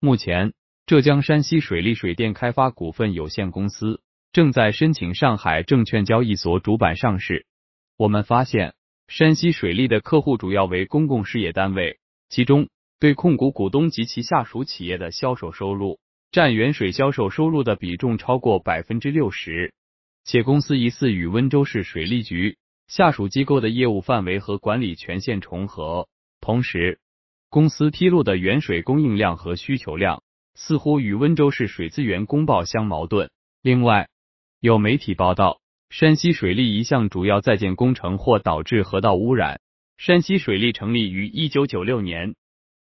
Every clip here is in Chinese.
目前，浙江山西水利水电开发股份有限公司正在申请上海证券交易所主板上市。我们发现，山西水利的客户主要为公共事业单位，其中对控股股东及其下属企业的销售收入占原水销售收入的比重超过百分之六十，且公司疑似与温州市水利局下属机构的业务范围和管理权限重合，同时。公司披露的原水供应量和需求量似乎与温州市水资源公报相矛盾。另外，有媒体报道，山西水利一项主要在建工程或导致河道污染。山西水利成立于一九九六年，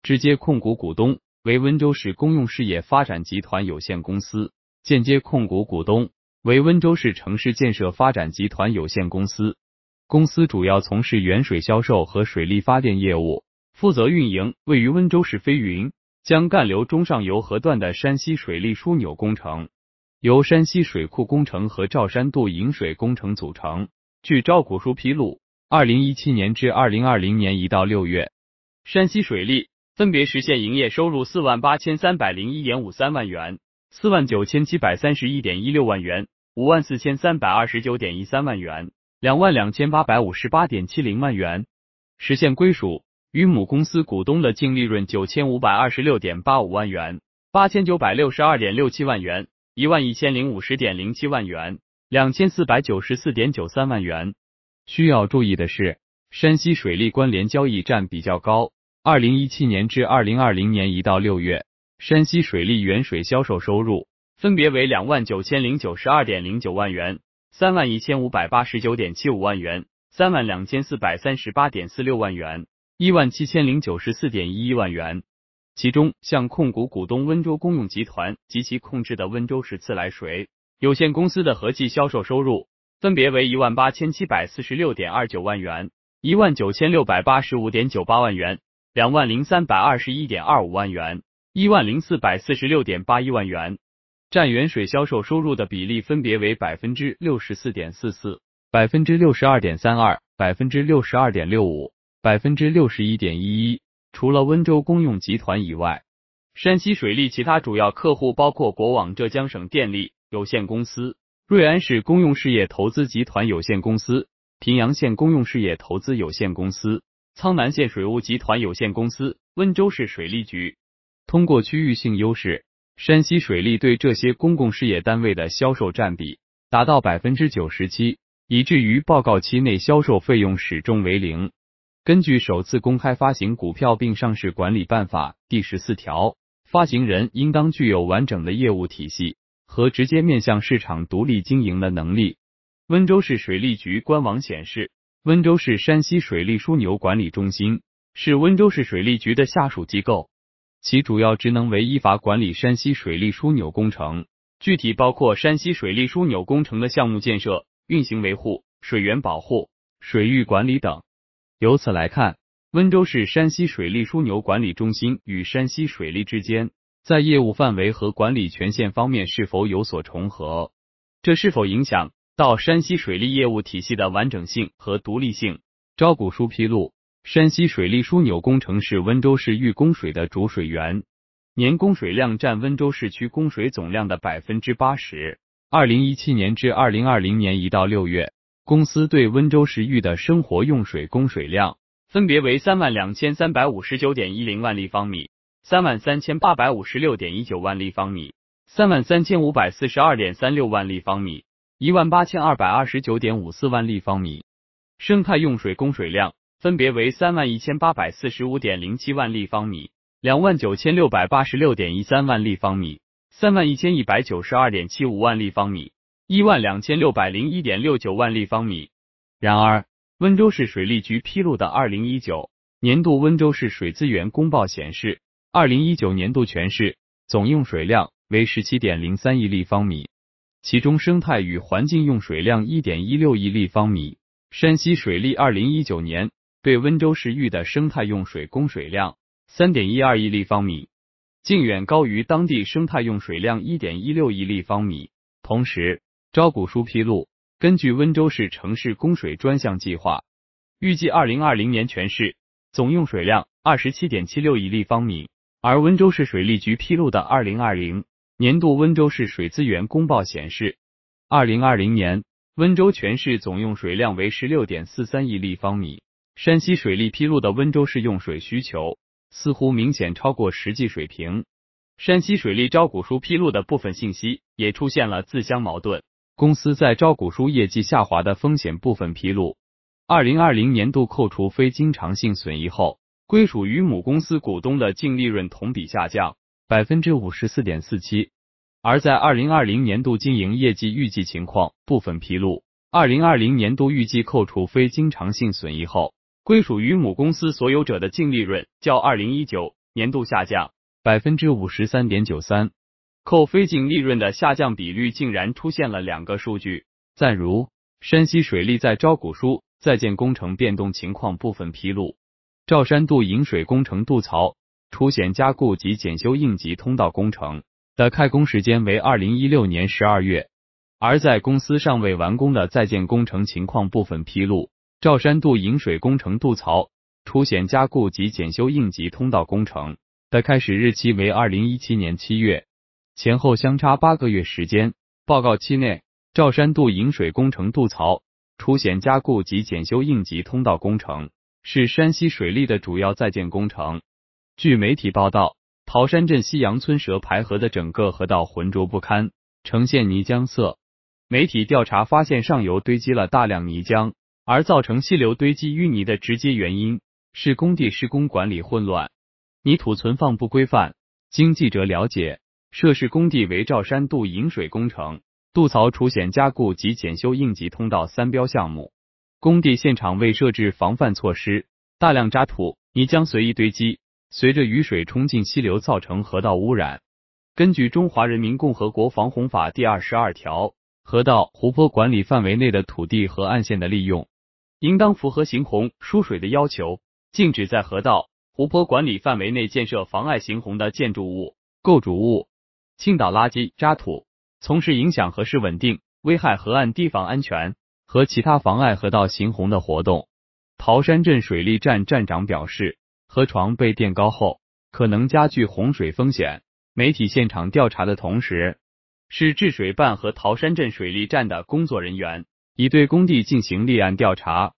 直接控股股东为温州市公用事业发展集团有限公司，间接控股股东为温州市城市建设发展集团有限公司。公司主要从事原水销售和水利发电业务。负责运营位于温州市飞云江干流中上游河段的山西水利枢纽工程，由山西水库工程和赵山渡引水工程组成。据招股书披露，二零一七年至二零二零年一到六月，山西水利分别实现营业收入四万八千三百零一点五三万元、四万九千七百三十一点一六万元、五万四千三百二十九点一三万元、两万两千八百五十八点七零万元，实现归属。与母公司股东的净利润九千五百二十六点八五万元、八千九百六十二点六七万元、一万一千零五十点零七万元、两千四百九十四点九三万元。需要注意的是，山西水利关联交易占比较高。二零一七年至二零二零年一到六月，山西水利原水销售收入分别为两万九千零九十二点零九万元、三万一千五百八十九点七五万元、三万两千四百三十八点四六万元。一万七千零九十四点一一万元，其中向控股股东温州公用集团及其控制的温州市自来水有限公司的合计销售收入分别为一万八千七百四十六点二九万元、一万九千六百八十五点九八万元、两万零三百二十一点二五万元、一万零四百四十六点八一万元，占原水销售收入的比例分别为百分之六十四点四四、百分之六十二点三二、百分之六十二点六五。百分之六十一点一一，除了温州公用集团以外，山西水利其他主要客户包括国网浙江省电力有限公司、瑞安市公用事业投资集团有限公司、平阳县公用事业投资有限公司、苍南县水务集团有限公司、温州市水利局。通过区域性优势，山西水利对这些公共事业单位的销售占比达到百分之九十七，以至于报告期内销售费用始终为零。根据《首次公开发行股票并上市管理办法》第十四条，发行人应当具有完整的业务体系和直接面向市场独立经营的能力。温州市水利局官网显示，温州市山西水利枢纽管理中心是温州市水利局的下属机构，其主要职能为依法管理山西水利枢纽工程，具体包括山西水利枢纽工程的项目建设、运行维护、水源保护、水域管理等。由此来看，温州市山西水利枢纽管理中心与山西水利之间在业务范围和管理权限方面是否有所重合？这是否影响到山西水利业务体系的完整性和独立性？招股书披露，山西水利枢纽工程是温州市域供水的主水源，年供水量占温州市区供水总量的百分之八十。二零一七年至二零二零年一到六月。公司对温州市域的生活用水供水量分别为三万两千三百五十九点一零万立方米、三万三千八百五十六点一九万立方米、三万三千五百四十二点三六万立方米、一万八千二百二十九点五四万立方米；生态用水供水量分别为三万一千八百四十五点零七万立方米、两万九千六百八十六点一三万立方米、三万一千一百九十二点七五万立方米。一万两千六百零一点六九万立方米。然而，温州市水利局披露的二零一九年度温州市水资源公报显示，二零一九年度全市总用水量为十七点零三亿立方米，其中生态与环境用水量一点一六亿立方米。山西水利二零一九年对温州市域的生态用水供水量三点一二亿立方米，竟远高于当地生态用水量一点一六亿立方米，同时。招股书披露，根据温州市城市供水专项计划，预计二零二零年全市总用水量二十七点七六亿立方米。而温州市水利局披露的二零二零年度温州市水资源公报显示，二零二零年温州全市总用水量为十六点四三亿立方米。山西水利披露的温州市用水需求似乎明显超过实际水平。山西水利招股书披露的部分信息也出现了自相矛盾。公司在招股书业绩下滑的风险部分披露，二零二零年度扣除非经常性损益后，归属于母公司股东的净利润同比下降百分之五十四点四七。而在二零二零年度经营业绩预计情况部分披露，二零二零年度预计扣除非经常性损益后，归属于母公司所有者的净利润较二零一九年度下降百分之五十三点九三。扣非净利润的下降比率竟然出现了两个数据。再如，山西水利在招股书在建工程变动情况部分披露，赵山渡引水工程渡槽出险加固及检修应急通道工程的开工时间为二零一六年十二月；而在公司尚未完工的在建工程情况部分披露，赵山渡引水工程渡槽出险加固及检修应急通道工程的开始日期为二零一七年七月。前后相差八个月时间，报告期内，赵山渡引水工程渡槽出险加固及检修应急通道工程是山西水利的主要在建工程。据媒体报道，桃山镇西洋村蛇排河的整个河道浑浊不堪，呈现泥浆色。媒体调查发现，上游堆积了大量泥浆，而造成溪流堆积淤泥的直接原因是工地施工管理混乱，泥土存放不规范。经记者了解。涉事工地为赵山渡引水工程、渡槽除险加固及检修应急通道三标项目，工地现场未设置防范措施，大量渣土、泥浆随意堆积，随着雨水冲进溪流，造成河道污染。根据《中华人民共和国防洪法》第二十二条，河道、湖泊管理范围内的土地和岸线的利用，应当符合行洪、疏水的要求，禁止在河道、湖泊管理范围内建设妨碍行洪的建筑物、构筑物。倾倒垃圾、渣土，从事影响河势稳定、危害河岸堤防安全和其他妨碍河道行洪的活动。桃山镇水利站站长表示，河床被垫高后，可能加剧洪水风险。媒体现场调查的同时，市治水办和桃山镇水利站的工作人员已对工地进行立案调查。